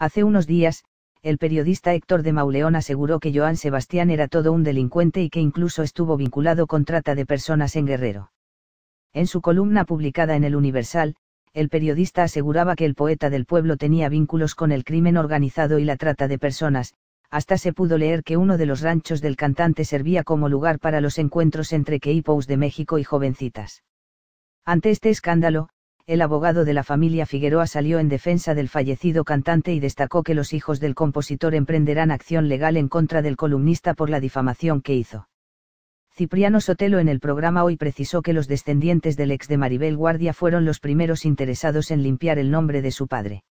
Hace unos días, el periodista Héctor de Mauleón aseguró que Joan Sebastián era todo un delincuente y que incluso estuvo vinculado con trata de personas en Guerrero. En su columna publicada en El Universal, el periodista aseguraba que el poeta del pueblo tenía vínculos con el crimen organizado y la trata de personas, hasta se pudo leer que uno de los ranchos del cantante servía como lugar para los encuentros entre queipos de México y jovencitas. Ante este escándalo, el abogado de la familia Figueroa salió en defensa del fallecido cantante y destacó que los hijos del compositor emprenderán acción legal en contra del columnista por la difamación que hizo. Cipriano Sotelo en el programa hoy precisó que los descendientes del ex de Maribel Guardia fueron los primeros interesados en limpiar el nombre de su padre.